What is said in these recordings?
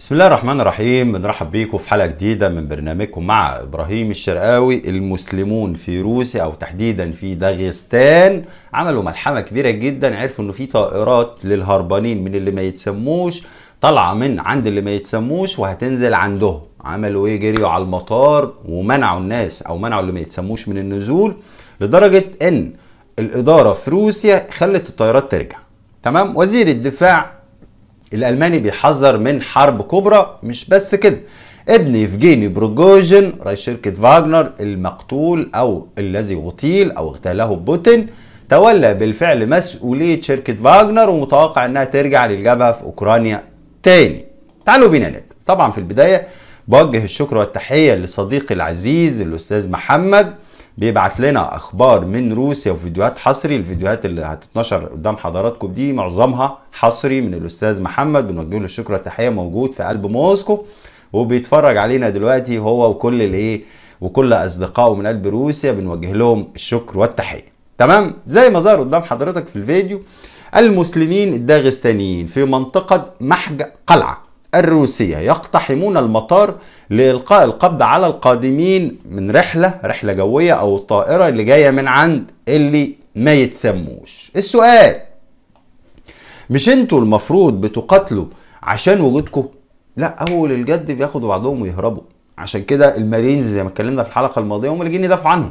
بسم الله الرحمن الرحيم بنرحب بيكم في حلقه جديده من برنامجكم مع ابراهيم الشرقاوي المسلمون في روسيا او تحديدا في داغستان عملوا ملحمه كبيره جدا عرفوا انه في طائرات للهربانين من اللي ما يتسموش طالعه من عند اللي ما يتسموش وهتنزل عندهم عملوا ايه جريوا على المطار ومنعوا الناس او منعوا اللي ما يتسموش من النزول لدرجه ان الاداره في روسيا خلت الطيارات ترجع تمام وزير الدفاع الألماني بيحذر من حرب كبرى مش بس كده ابن يفجيني بروجوجين رئيس شركة فاغنر المقتول أو الذي غتيل أو اغتاله بوتين تولى بالفعل مسؤولية شركة فاغنر ومتوقع أنها ترجع للجبهة في أوكرانيا تاني تعالوا بينا نبدأ طبعا في البداية بوجه الشكر والتحية لصديقي العزيز الأستاذ محمد بيبعت لنا اخبار من روسيا وفيديوهات حصري الفيديوهات اللي هتتنشر قدام حضراتكم دي معظمها حصري من الاستاذ محمد بنوجه له الشكر والتحيه موجود في قلب موسكو وبيتفرج علينا دلوقتي هو وكل الايه وكل اصدقائه من قلب روسيا بنوجه لهم الشكر والتحيه تمام زي ما ظهر قدام حضرتك في الفيديو المسلمين الداغستانيين في منطقه محج قلعه الروسية يقتحمون المطار لإلقاء القبض على القادمين من رحلة رحلة جوية أو الطائرة اللي جاية من عند اللي ما يتسموش السؤال مش انتوا المفروض بتقاتلوا عشان وجودكم لا اول الجد بياخدوا بعضهم ويهربوا عشان كده المارينز زي ما اتكلمنا في الحلقه الماضيه هم اللي جايين يدافعوا عنهم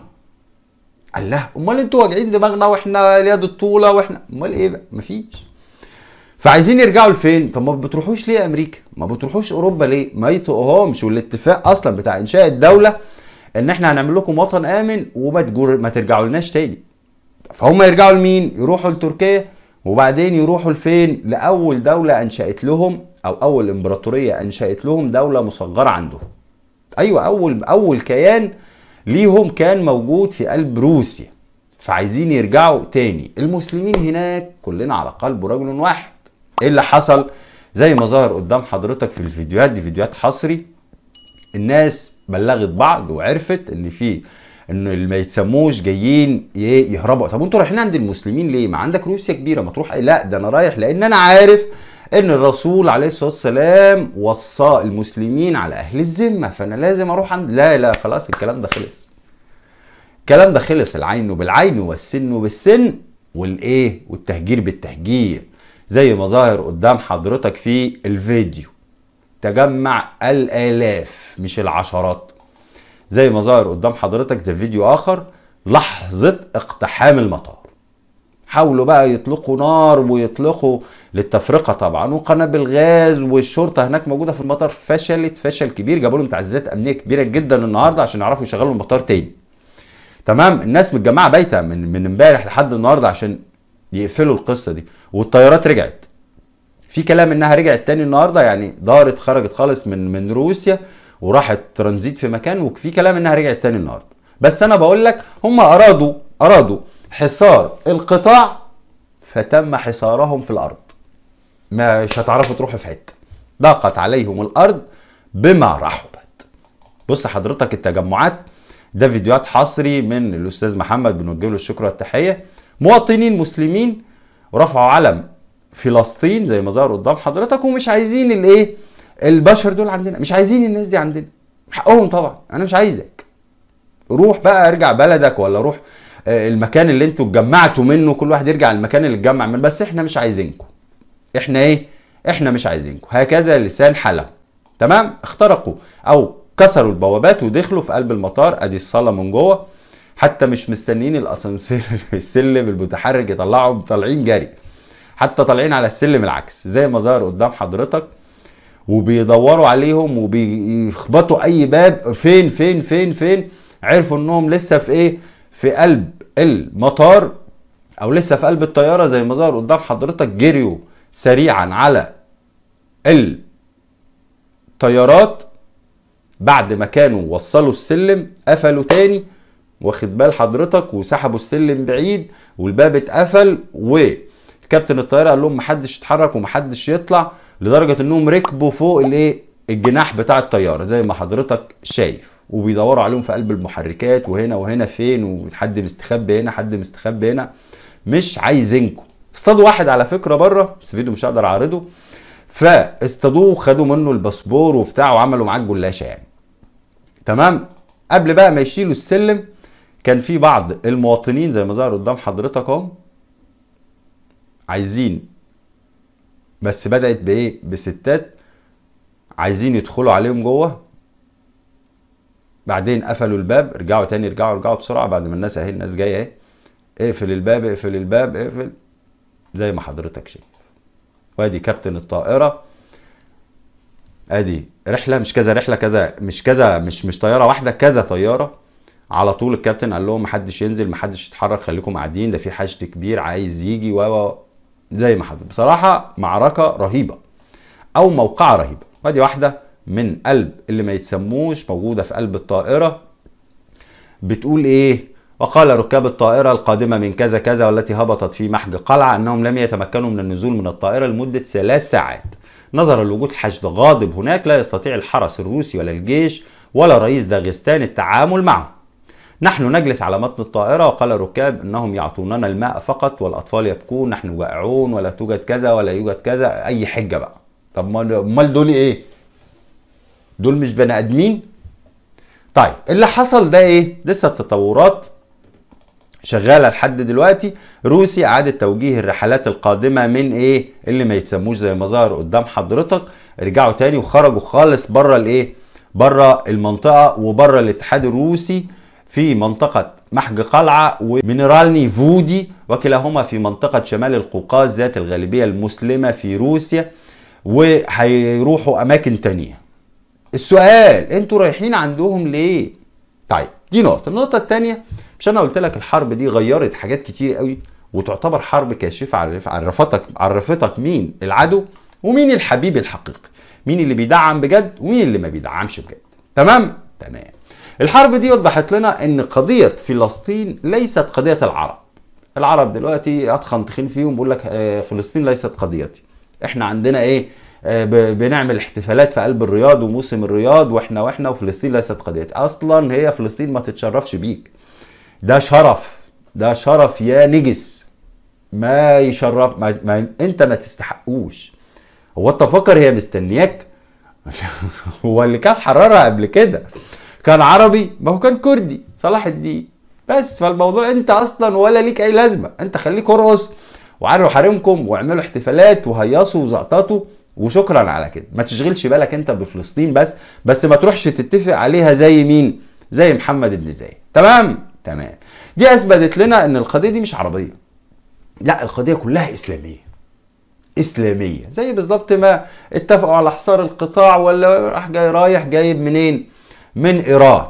قال لها امال انتوا واجعين دماغنا واحنا اليد الطوله واحنا امال ايه بقى مفيش فعايزين يرجعوا لفين؟ طب ما بتروحوش ليه امريكا؟ ما بتروحوش اوروبا ليه؟ ما يطقهمش والاتفاق اصلا بتاع انشاء الدوله ان احنا هنعمل لكم وطن امن وما ما ترجعوا لناش تاني. فهم يرجعوا لمين؟ يروحوا لتركيا وبعدين يروحوا لفين؟ لاول دوله انشات لهم او اول امبراطوريه انشات لهم دوله مصغره عندهم. ايوه اول اول كيان ليهم كان موجود في قلب روسيا. فعايزين يرجعوا تاني المسلمين هناك كلنا على قلب رجل واحد ايه اللي حصل زي ما ظهر قدام حضرتك في الفيديوهات دي فيديوهات حصري الناس بلغت بعض وعرفت ان في ان اللي ما يتسموش جايين يهربوا طب وانتوا رايحين عند المسلمين ليه ما عندك روسيا كبيره ما تروح إيه؟ لا ده انا رايح لان انا عارف ان الرسول عليه الصلاه والسلام وصى المسلمين على اهل الذمه فانا لازم اروح عند لا لا خلاص الكلام ده خلص الكلام ده خلص العين بالعين والسن بالسن والايه والتهجير بالتهجير زي ما ظاهر قدام حضرتك في الفيديو تجمع الالاف مش العشرات زي ما ظاهر قدام حضرتك ده فيديو اخر لحظه اقتحام المطار حاولوا بقى يطلقوا نار ويطلقوا للتفرقه طبعا وقنابل غاز والشرطه هناك موجوده في المطار فشلت فشل كبير جابوا لهم تعزيزات امنيه كبيره جدا النهارده عشان يعرفوا يشغلوا المطار تاني تمام الناس متجمعه بايته من من امبارح لحد النهارده عشان يقفلوا القصه دي والطيارات رجعت في كلام انها رجعت تاني النهارده يعني دارت خرجت خالص من من روسيا وراحت ترانزيت في مكان وفي كلام انها رجعت تاني النهارده بس انا بقول لك هم ارادوا ارادوا حصار القطاع فتم حصارهم في الارض مش هتعرفوا تروحوا في حته ضاقت عليهم الارض بما رحبت بص حضرتك التجمعات ده فيديوهات حصري من الاستاذ محمد بنوجه له الشكر والتحيه مواطنين مسلمين رفعوا علم فلسطين زي ما ظهر قدام حضرتك ومش عايزين الايه البشر دول عندنا مش عايزين الناس دي عندنا حقهم طبعا انا مش عايزك روح بقى ارجع بلدك ولا روح آه، المكان اللي انتوا اتجمعتوا منه كل واحد يرجع المكان اللي اتجمع منه بس احنا مش عايزينكم احنا ايه احنا مش عايزينكم هكذا لسان حاله. تمام اخترقوا او كسروا البوابات ودخلوا في قلب المطار ادي الصاله من جوه حتى مش مستنيين الاسانسير السلم المتحرك يطلعهم طالعين جري حتى طالعين على السلم العكس زي ما ظهر قدام حضرتك وبيدوروا عليهم وبيخبطوا اي باب فين فين فين فين عرفوا انهم لسه في ايه في قلب المطار او لسه في قلب الطياره زي ما ظهر قدام حضرتك جريوا سريعا على الطيارات بعد ما كانوا وصلوا السلم قفلوا تاني واخد بال حضرتك وسحبوا السلم بعيد والباب اتقفل وكابتن الطياره قال لهم محدش يتحرك ومحدش يطلع لدرجه انهم ركبوا فوق الايه الجناح بتاع الطياره زي ما حضرتك شايف وبيدوروا عليهم في قلب المحركات وهنا وهنا فين وحد مستخبي هنا حد مستخبي هنا مش عايزينكم اصطادوا واحد على فكره بره بس فيديو مش هقدر اعرضه فاصطادوه وخدوا منه الباسبور وبتاع وعملوا معاه الجلاشه يعني تمام قبل بقى ما يشيلوا السلم كان في بعض المواطنين زي ما ظهر قدام حضرتك اهو عايزين بس بدأت بإيه؟ بستات عايزين يدخلوا عليهم جوه بعدين قفلوا الباب رجعوا تاني رجعوا رجعوا بسرعة بعد ما الناس أهي الناس جاية أهي اقفل الباب اقفل الباب اقفل زي ما حضرتك شايف وادي كابتن الطائرة ادي رحلة مش كذا رحلة كذا مش كذا مش مش طيارة واحدة كذا طيارة على طول الكابتن قال لهم محدش ينزل محدش يتحرك خليكم قاعدين ده في حشد كبير عايز يجي و زي ما حصل بصراحه معركه رهيبه او موقعه رهيبه وادي واحده من قلب اللي ما يتسموش موجوده في قلب الطائره بتقول ايه وقال ركاب الطائرة القادمة من كذا كذا والتي هبطت في محج قلعة أنهم لم يتمكنوا من النزول من الطائرة لمدة ثلاث ساعات نظرا لوجود حشد غاضب هناك لا يستطيع الحرس الروسي ولا الجيش ولا رئيس داغستان التعامل معه نحن نجلس على متن الطائرة وقال ركاب أنهم يعطوننا الماء فقط والأطفال يبكون نحن واقعون ولا توجد كذا ولا يوجد كذا أي حجة بقى طب أمال دول إيه؟ دول مش بني آدمين؟ طيب اللي حصل ده إيه؟ لسه التطورات شغاله لحد دلوقتي روسي اعاده توجيه الرحلات القادمه من ايه اللي ما يتسموش زي ما ظهر قدام حضرتك رجعوا تاني وخرجوا خالص بره الايه بره المنطقه وبره الاتحاد الروسي في منطقة محج قلعة ومينرالني فودي وكلاهما في منطقة شمال القوقاز ذات الغالبية المسلمة في روسيا وهيروحوا أماكن تانية السؤال انتوا رايحين عندهم ليه؟ طيب دي نقطة النقطة التانية مش أنا قلت لك الحرب دي غيرت حاجات كتير قوي وتعتبر حرب كاشفة عرفتك عرفتك مين العدو ومين الحبيب الحقيقي مين اللي بيدعم بجد ومين اللي ما بيدعمش بجد تمام؟ تمام الحرب دي وضحت لنا ان قضيه فلسطين ليست قضيه العرب العرب دلوقتي اطخن تخين فيهم بيقول لك آه، فلسطين ليست قضيتي احنا عندنا ايه آه، بنعمل احتفالات في قلب الرياض وموسم الرياض واحنا واحنا وفلسطين ليست قضيتي اصلا هي فلسطين ما تتشرفش بيك ده شرف ده شرف يا نجس ما يشرف ما, ما انت ما تستحقوش هو انت هي مستنياك هو اللي كان حررها قبل كده كان عربي ما هو كان كردي صلاح الدين بس فالموضوع انت اصلا ولا ليك اي لازمه انت خليك ارقص وعروا حريمكم واعملوا احتفالات وهيصوا وزقططوا وشكرا على كده ما تشغلش بالك انت بفلسطين بس بس ما تروحش تتفق عليها زي مين زي محمد ابن زايد تمام تمام دي اثبتت لنا ان القضيه دي مش عربيه لا القضيه كلها اسلاميه اسلاميه زي بالظبط ما اتفقوا على حصار القطاع ولا راح جاي رايح جايب منين من إيران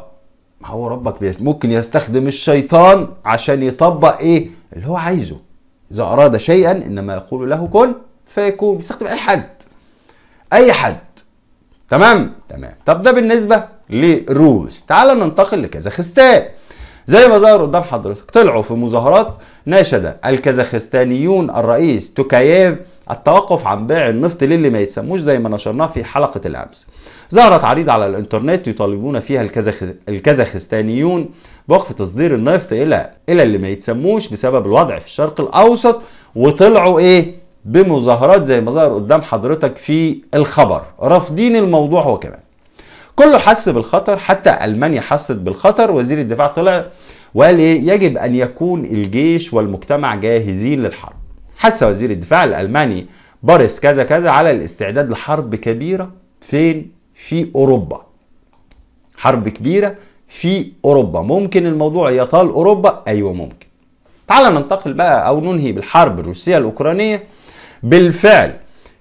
ما هو ربك ممكن يستخدم الشيطان عشان يطبق إيه اللي هو عايزه إذا أراد شيئا إنما يقول له كن فيكون بيستخدم أي حد أي حد تمام تمام طب ده بالنسبة للروس تعال ننتقل لكازاخستان زي ما ظهر قدام حضرتك طلعوا في مظاهرات ناشد الكازاخستانيون الرئيس توكاييف التوقف عن بيع النفط للي ما يتسموش زي ما نشرناه في حلقة الأمس ظهرت عريضة على الانترنت يطالبون فيها الكزخ... الكازاخستانيون بوقف تصدير النفط إلى إلى اللي ما يتسموش بسبب الوضع في الشرق الأوسط وطلعوا إيه بمظاهرات زي ما ظهر قدام حضرتك في الخبر رافضين الموضوع هو كمان كله حس بالخطر حتى المانيا حست بالخطر وزير الدفاع طلع وقال ايه يجب ان يكون الجيش والمجتمع جاهزين للحرب حس وزير الدفاع الالماني باريس كذا كذا على الاستعداد لحرب كبيره فين في اوروبا حرب كبيره في اوروبا ممكن الموضوع يطال اوروبا ايوه ممكن تعال ننتقل بقى او ننهي بالحرب الروسيه الاوكرانيه بالفعل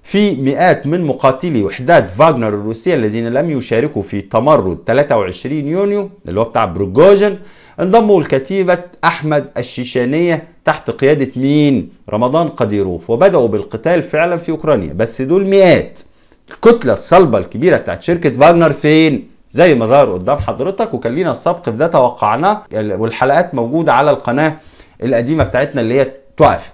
في مئات من مقاتلي وحدات فاغنر الروسيه الذين لم يشاركوا في تمرد 23 يونيو اللي هو بتاع بروجوجن انضموا لكتيبة أحمد الشيشانية تحت قيادة مين؟ رمضان قديروف وبدأوا بالقتال فعلا في أوكرانيا بس دول مئات الكتله الصلبه الكبيره بتاعت شركه فاجنر فين زي ما ظهر قدام حضرتك وكان لينا السبق في ده توقعناه والحلقات موجوده على القناه القديمه بتاعتنا اللي هي توقفت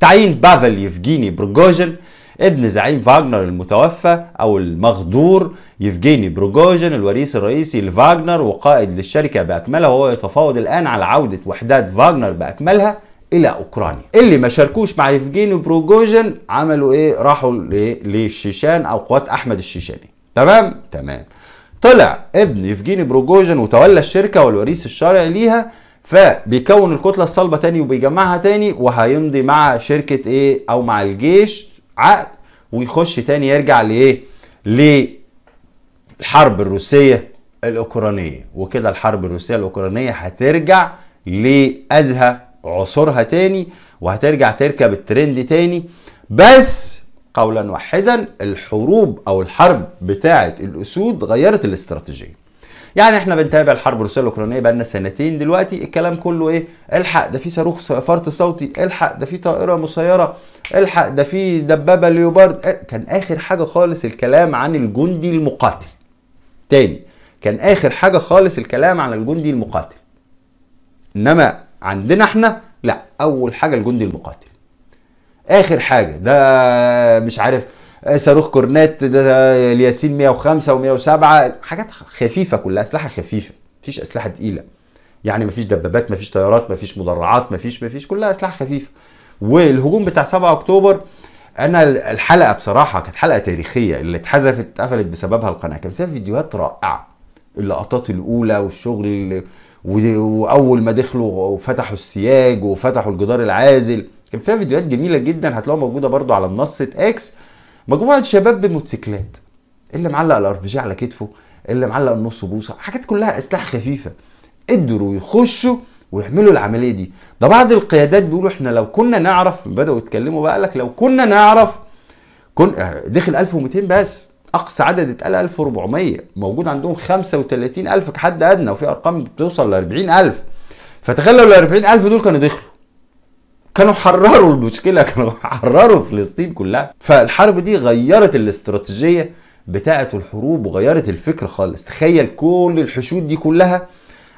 تعيين بافل يفجيني بروجوجين ابن زعيم فاجنر المتوفى او المغدور يفجيني بروجوجين الوريث الرئيسي لفاجنر وقائد للشركه باكملها وهو يتفاوض الان على عوده وحدات فاجنر باكملها الى اوكرانيا اللي ما شاركوش مع يفجيني بروجوجين عملوا ايه راحوا للشيشان او قوات احمد الشيشاني تمام تمام طلع ابن يفجيني بروجوجين وتولى الشركه والوريث الشرعي ليها فبيكون الكتله الصلبه تاني وبيجمعها تاني وهيمضي مع شركه ايه او مع الجيش عقد ويخش تاني يرجع لايه للحرب الروسيه الاوكرانيه وكده الحرب الروسيه الاوكرانيه هترجع لازهى عصورها تاني وهترجع تركب الترند تاني بس قولا واحدا الحروب او الحرب بتاعه الاسود غيرت الاستراتيجيه يعني احنا بنتابع الحرب الروسيه الاوكرانيه بقالنا سنتين دلوقتي الكلام كله ايه الحق ده في صاروخ فرط صوتي الحق ده في طائره مسيره الحق ده في دبابه ليوبارد كان اخر حاجه خالص الكلام عن الجندي المقاتل تاني كان اخر حاجه خالص الكلام عن الجندي المقاتل انما عندنا احنا لا اول حاجه الجندي المقاتل اخر حاجه ده مش عارف صاروخ كورنات ده الياسين 105 و107 حاجات خفيفه كلها اسلحه خفيفه مفيش اسلحه تقيله يعني مفيش دبابات مفيش طيارات مفيش مدرعات مفيش مفيش كلها اسلحه خفيفه والهجوم بتاع 7 اكتوبر انا الحلقه بصراحه كانت حلقه تاريخيه اللي اتحذفت اتقفلت بسببها القناه كان فيها فيديوهات رائعه اللقطات الاولى والشغل اللي واول ما دخلوا وفتحوا السياج وفتحوا الجدار العازل كان فيها فيديوهات جميله جدا هتلاقوها موجوده برضو على منصه اكس مجموعه شباب بموتوسيكلات اللي معلق الار بي جي على كتفه اللي معلق النص بوصه حاجات كلها اسلحه خفيفه قدروا يخشوا ويعملوا العمليه دي ده بعض القيادات بيقولوا احنا لو كنا نعرف بداوا يتكلموا بقى لك لو كنا نعرف كن دخل 1200 بس اقصى عدد اتقال 1400 موجود عندهم 35000 كحد ادنى وفي ارقام بتوصل ل 40000 فتخيل لو ال 40000 دول كانوا دخلوا كانوا حرروا المشكله كانوا حرروا فلسطين كلها فالحرب دي غيرت الاستراتيجيه بتاعه الحروب وغيرت الفكر خالص تخيل كل الحشود دي كلها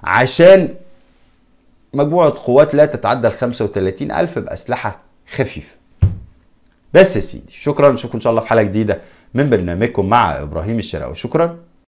عشان مجموعه قوات لا تتعدى ال 35000 باسلحه خفيفه بس يا سيدي شكرا نشوفكم ان شاء الله في حلقه جديده من برنامجكم مع ابراهيم الشرقاوي شكرا